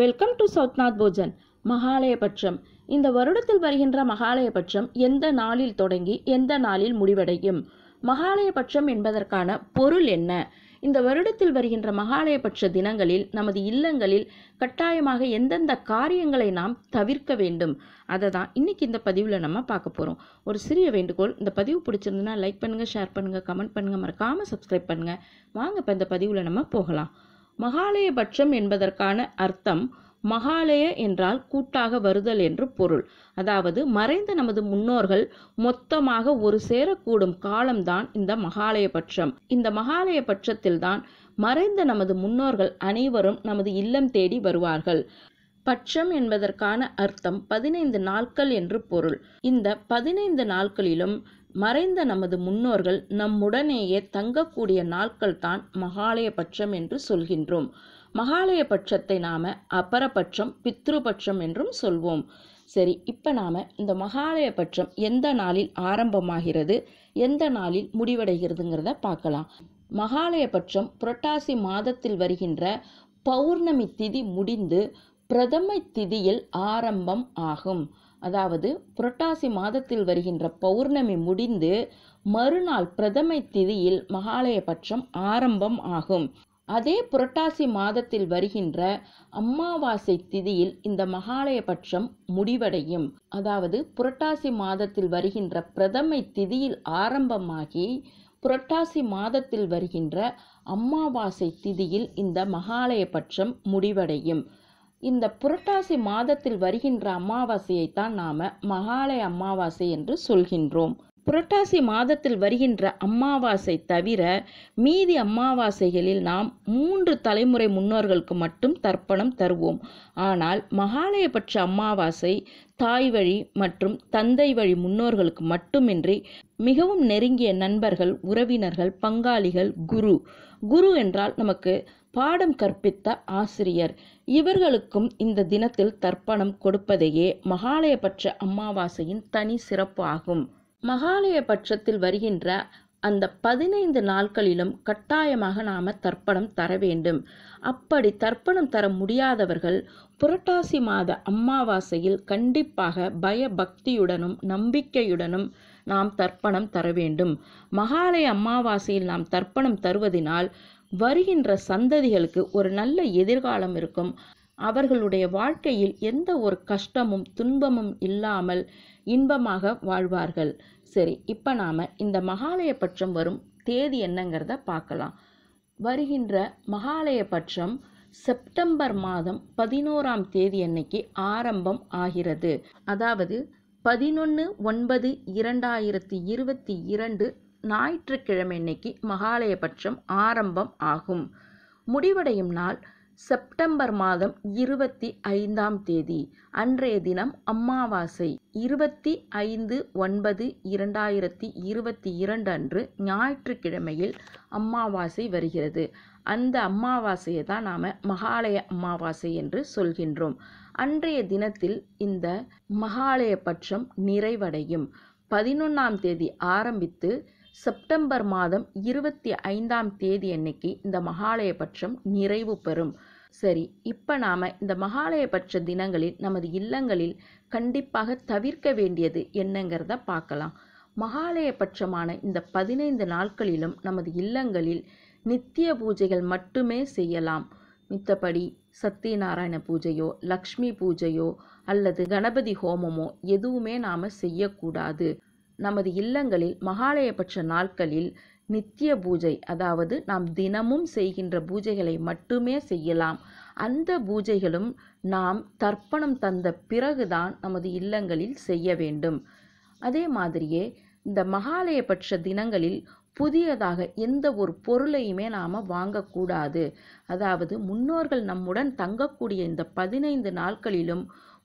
welcome to சவுத்நாத் போஜன் மகாலயபட்சம் இந்த வருடத்தில் வருகின்ற மகாலயபட்சம் எந்த நாளில் தொடங்கி எந்த நாளில் முடிவடையும் மகாலயபட்சம் என்பதற்கான பொருள் என்ன இந்த வருடத்தில் வருகின்ற மகாலயபட்ச தினங்களில் நமது இல்லங்களில் கட்டாயமாக எந்தெந்த காரியங்களை நாம் தவிர்க்க வேண்டும் அதை தான் இன்றைக்கி இந்த பதிவில் நம்ம பார்க்க போகிறோம் ஒரு சிறிய வேண்டுகோள் இந்த பதிவு பிடிச்சிருந்ததுன்னா லைக் பண்ணுங்கள் ஷேர் பண்ணுங்கள் கமெண்ட் பண்ணுங்கள் மறக்காமல் சப்ஸ்கிரைப் பண்ணுங்கள் வாங்க இப்போ இந்த பதிவில் நம்ம போகலாம் மகாலயபட்சம் என்பதற்கான அர்த்தம் மகாலய என்றால் கூட்டாக வருதல் என்று பொருள் அதாவது மறைந்த நமது முன்னோர்கள் மொத்தமாக ஒரு சேரக்கூடும் காலம்தான் இந்த மகாலயபட்சம் இந்த மகாலயபட்சத்தில்தான் மறைந்த நமது முன்னோர்கள் அனைவரும் நமது இல்லம் தேடி வருவார்கள் பட்சம் என்பதற்கான அர்த்தம் பதினைந்து நாட்கள் என்று பொருள் இந்த பதினைந்து நாட்களிலும் மறைந்த நமது முன்னோர்கள் நம்முடனேயே தங்கக்கூடிய நாட்கள் தான் மகாலய பட்சம் என்று சொல்கின்றோம் மகாலய பட்சத்தை நாம அபரபட்சம் பித்ருபட்சம் என்றும் சொல்வோம் சரி இப்போ நாம் இந்த மகாலய பட்சம் எந்த நாளில் ஆரம்பமாகிறது எந்த நாளில் முடிவடைகிறதுங்கிறத பார்க்கலாம் மகாலய பட்சம் புரட்டாசி மாதத்தில் வருகின்ற பௌர்ணமி திதி முடிந்து பிரதம திதியில் ஆரம்பம் ஆகும் அதாவது புரட்டாசி மாதத்தில் வருகின்ற பௌர்ணமி முடிந்து மறுநாள் பிரதமை திதியில் மகாலய பட்சம் ஆரம்பம் ஆகும் அதே புரட்டாசி மாதத்தில் வருகின்ற அம்மாவாசை திதியில் இந்த மகாலய பட்சம் முடிவடையும் அதாவது புரட்டாசி மாதத்தில் வருகின்ற பிரதமை திதியில் ஆரம்பமாகி புரட்டாசி மாதத்தில் வருகின்ற அம்மாவாசை திதியில் இந்த மகாலய பட்சம் முடிவடையும் இந்த புரட்டாசி மாதத்தில் வருகின்ற அமாவாசையைத்தான் நாம் மகாலய அமாவாசை என்று சொல்கின்றோம் புரட்டாசி மாதத்தில் வருகின்ற அமாவாசை தவிர மீதி அமாவாசைகளில் நாம் மூன்று தலைமுறை முன்னோர்களுக்கு மட்டும் தர்ப்பணம் தருவோம் ஆனால் மகாலயபட்ச அம்மாவாசை தாய் வழி மற்றும் தந்தை வழி முன்னோர்களுக்கு மட்டுமின்றி மிகவும் நெருங்கிய நண்பர்கள் உறவினர்கள் பங்காளிகள் குரு குரு என்றால் நமக்கு பாடம் கற்பித்த ஆசிரியர் இவர்களுக்கும் இந்த தினத்தில் தர்ப்பணம் கொடுப்பதையே மகாலயபட்ச அம்மாவாசையின் தனி சிறப்பு ஆகும் மகாலய பட்சத்தில் வருகின்ற அந்த பதினைந்து நாட்களிலும் கட்டாயமாக நாம் தர்ப்பணம் தர வேண்டும் அப்படி தர்ப்பணம் தர முடியாதவர்கள் புரட்டாசி மாத அம்மாவாசையில் கண்டிப்பாக பயபக்தியுடனும் நம்பிக்கையுடனும் நாம் தர்ப்பணம் தர வேண்டும் மகாலய அம்மாவாசையில் நாம் தர்ப்பணம் தருவதினால் வருகின்ற சந்ததிகளுக்கு ஒரு நல்ல எதிர்காலம் இருக்கும் அவர்களுடைய வாழ்க்கையில் எந்த ஒரு கஷ்டமும் துன்பமும் இல்லாமல் இன்பமாக வாழ்வார்கள் சரி இப்போ நாம் இந்த மகாலயபட்சம் வரும் தேதி என்னங்கிறத பார்க்கலாம் வருகின்ற மகாலயபட்சம் செப்டம்பர் மாதம் பதினோராம் தேதி அன்னைக்கு ஆரம்பம் ஆகிறது அதாவது பதினொன்று ஒன்பது இரண்டாயிரத்தி இருபத்தி இரண்டு ஞாயிற்றுக்கிழமை அன்னைக்கு மகாலயபட்சம் ஆரம்பம் ஆகும் முடிவடையும் நாள் செப்டம்பர் மாதம் இருபத்தி ஐந்தாம் தேதி அன்றைய தினம் அம்மாவாசை இருபத்தி ஐந்து ஒன்பது இரண்டாயிரத்தி இருபத்தி இரண்டு அன்று ஞாயிற்றுக்கிழமையில் அம்மாவாசை வருகிறது அந்த அம்மாவாசையை தான் நாம் மகாலய அமாவாசை என்று சொல்கின்றோம் அன்றைய தினத்தில் இந்த மகாலய பட்சம் நிறைவடையும் பதினொன்றாம் தேதி ஆரம்பித்து செப்டம்பர் மாதம் இருபத்தி ஐந்தாம் தேதி அன்னைக்கு இந்த மகாலய பட்சம் நிறைவு பெறும் சரி இப்போ நாம் இந்த மகாலயபட்ச தினங்களில் நமது இல்லங்களில் கண்டிப்பாக தவிர்க்க வேண்டியது என்னங்கிறத பார்க்கலாம் மகாலயபட்சமான இந்த பதினைந்து நாட்களிலும் நமது இல்லங்களில் நித்திய பூஜைகள் மட்டுமே செய்யலாம் மித்தபடி சத்தியநாராயண பூஜையோ லக்ஷ்மி பூஜையோ அல்லது கணபதி ஹோமமோ எதுவுமே நாம் செய்யக்கூடாது நமது இல்லங்களில் மகாலயபட்ச நாட்களில் நித்திய பூஜை அதாவது நாம் தினமும் செய்கின்ற பூஜைகளை மட்டுமே செய்யலாம் அந்த பூஜைகளும் நாம் தர்ப்பணம் தந்த பிறகுதான் நமது இல்லங்களில் செய்ய வேண்டும் அதே மாதிரியே இந்த மகாலயபட்ச தினங்களில் புதியதாக எந்த ஒரு பொருளையுமே நாம் வாங்கக்கூடாது அதாவது முன்னோர்கள் நம்முடன் தங்கக்கூடிய இந்த பதினைந்து நாட்களிலும்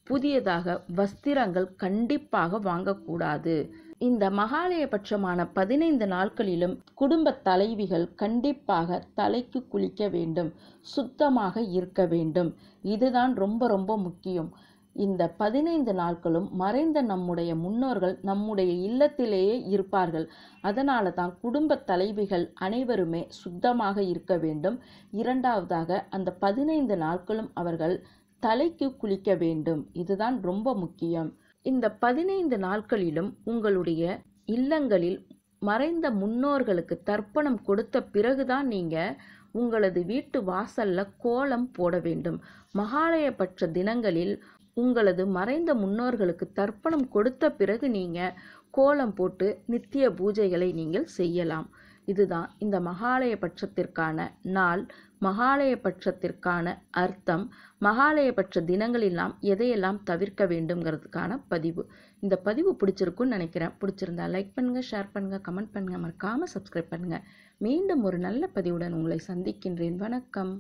புதியதாக வஸ்திரங்கள் கண்டிப்பாக வாங்கக்கூடாது இந்த மகாலயபட்சமான பதினைந்து நாட்களிலும் குடும்ப தலைவிகள் கண்டிப்பாக தலைக்கு குளிக்க வேண்டும் சுத்தமாக இருக்க வேண்டும் இதுதான் ரொம்ப ரொம்ப முக்கியம் இந்த பதினைந்து நாட்களும் மறைந்த நம்முடைய முன்னோர்கள் நம்முடைய இல்லத்திலேயே இருப்பார்கள் அதனால தான் குடும்ப தலைவிகள் அனைவருமே சுத்தமாக இருக்க வேண்டும் இரண்டாவதாக அந்த பதினைந்து நாட்களும் அவர்கள் தலைக்கு குளிக்க வேண்டும் இதுதான் ரொம்ப முக்கியம் இந்த பதினைந்து நாட்களிலும் உங்களுடைய இல்லங்களில் மறைந்த முன்னோர்களுக்கு தர்ப்பணம் கொடுத்த பிறகுதான் நீங்கள் உங்களது வீட்டு வாசல்ல கோலம் போட வேண்டும் மகாலயபட்ச தினங்களில் உங்களது மறைந்த முன்னோர்களுக்கு தர்ப்பணம் கொடுத்த பிறகு நீங்கள் கோலம் போட்டு நித்திய பூஜைகளை நீங்கள் செய்யலாம் இதுதான் இந்த மகாலய பட்சத்திற்கான நாள் மகாலய பட்சத்திற்கான அர்த்தம் மகாலய பட்ச தினங்களில் நாம் எதையெல்லாம் தவிர்க்க வேண்டுங்கிறதுக்கான பதிவு இந்த பதிவு பிடிச்சிருக்கும்னு நினைக்கிறேன் பிடிச்சிருந்தா லைக் பண்ணுங்கள் ஷேர் பண்ணுங்கள் கமெண்ட் பண்ணுங்கள் மறக்காமல் சப்ஸ்கிரைப் பண்ணுங்கள் மீண்டும் ஒரு நல்ல பதிவுடன் உங்களை சந்திக்கின்றேன் வணக்கம்